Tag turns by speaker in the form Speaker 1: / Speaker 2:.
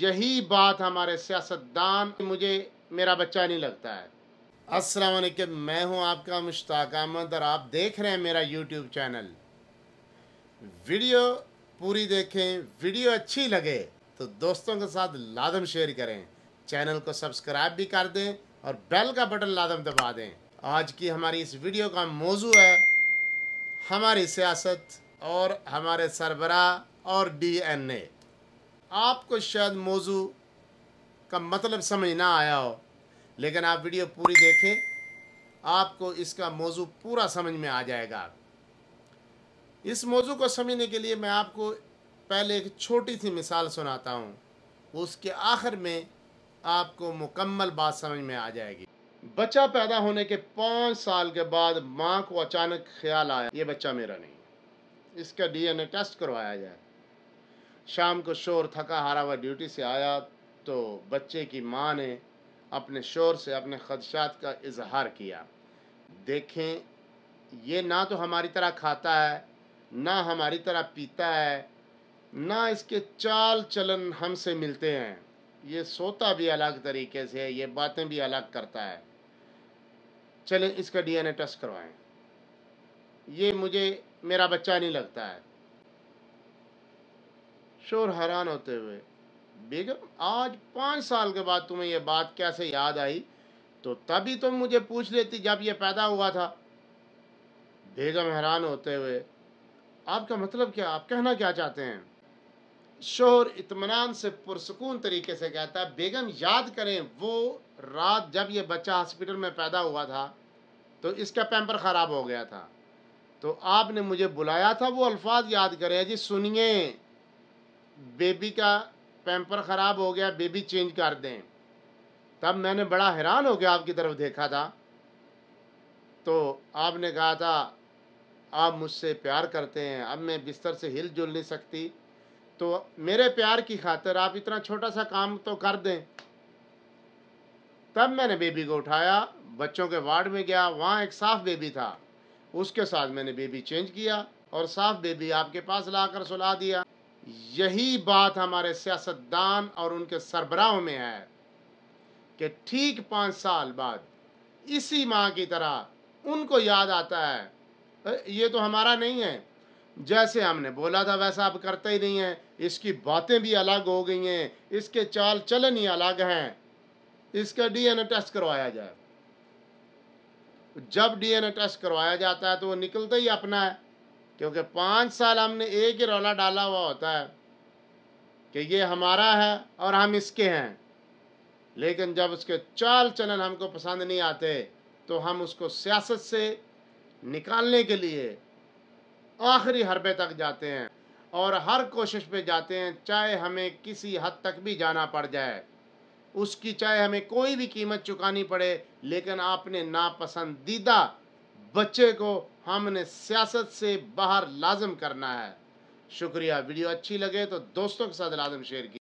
Speaker 1: यही बात हमारे सियासतदान मुझे मेरा बच्चा नहीं लगता है असलम मैं हूं आपका मुश्ताक अहमद और आप देख रहे हैं मेरा यूट्यूब चैनल वीडियो पूरी देखें वीडियो अच्छी लगे तो दोस्तों के साथ लादम शेयर करें चैनल को सब्सक्राइब भी कर दें और बेल का बटन लादम दबा दें आज की हमारी इस वीडियो का मौजू है हमारी सियासत और हमारे सरबरा और डीएनए आपको शायद मौजू का मतलब समझ ना आया हो लेकिन आप वीडियो पूरी देखें आपको इसका मौजू पूरा समझ में आ जाएगा इस मौजू को समझने के लिए मैं आपको पहले एक छोटी सी मिसाल सुनाता हूँ उसके आखिर में आपको मुकम्मल बात समझ में आ जाएगी बच्चा पैदा होने के पाँच साल के बाद माँ को अचानक ख्याल आया ये बच्चा मेरा नहीं इसका डीएनए टेस्ट करवाया जाए शाम को शोर थका हारा हुआ ड्यूटी से आया तो बच्चे की माँ ने अपने शोर से अपने खदशात का इजहार किया देखें ये ना तो हमारी तरह खाता है ना हमारी तरह पीता है ना इसके चाल चलन हमसे मिलते हैं ये सोता भी अलग तरीके से है ये बातें भी अलग करता है चलें इसका डीएनए टेस्ट करवाएं ये मुझे मेरा बच्चा नहीं लगता है शोर हैरान होते हुए बेगम आज पाँच साल के बाद तुम्हें यह बात कैसे याद आई तो तभी तुम मुझे पूछ लेती जब यह पैदा हुआ था बेगम हैरान होते हुए आपका मतलब क्या आप कहना क्या चाहते हैं शोर इतमान से पुरसकून तरीके से कहता है बेगम याद करें वो रात जब ये बच्चा हॉस्पिटल में पैदा हुआ था तो इसका पैम्पर ख़राब हो गया था तो आपने मुझे बुलाया था वो अल्फाज याद करें जी सुनिए बेबी का पैम्पर ख़राब हो गया बेबी चेंज कर दें तब मैंने बड़ा हैरान हो गया आपकी तरफ देखा था तो आपने कहा था आप मुझसे प्यार करते हैं अब मैं बिस्तर से हिल जुल नहीं सकती तो मेरे प्यार की खातर आप इतना छोटा सा काम तो कर दें तब मैंने बेबी को उठाया बच्चों के वार्ड में गया वहाँ एक साफ़ बेबी था उसके साथ मैंने बेबी चेंज किया और साफ़ बेबी आपके पास लाकर सुला दिया यही बात हमारे सियासतदान और उनके सरबराहों में है कि ठीक पाँच साल बाद इसी माँ की तरह उनको याद आता है ये तो हमारा नहीं है जैसे हमने बोला था वैसा अब करते ही नहीं है इसकी बातें भी अलग हो गई हैं इसके चाल चलन ही अलग हैं इसका डीएनए टेस्ट करवाया जाए जब डीएनए टेस्ट करवाया जाता है तो वो निकलता ही अपना है क्योंकि पाँच साल हमने एक ही रौला डाला हुआ होता है कि ये हमारा है और हम इसके हैं लेकिन जब उसके चाल चलन हमको पसंद नहीं आते तो हम उसको सियासत से निकालने के लिए आखिरी हरबे तक जाते हैं और हर कोशिश पे जाते हैं चाहे हमें किसी हद तक भी जाना पड़ जाए उसकी चाहे हमें कोई भी कीमत चुकानी पड़े लेकिन आपने नापसंदीदा बच्चे को हमने सियासत से बाहर लाजम करना है शुक्रिया वीडियो अच्छी लगे तो दोस्तों के साथ लाजम शेयर की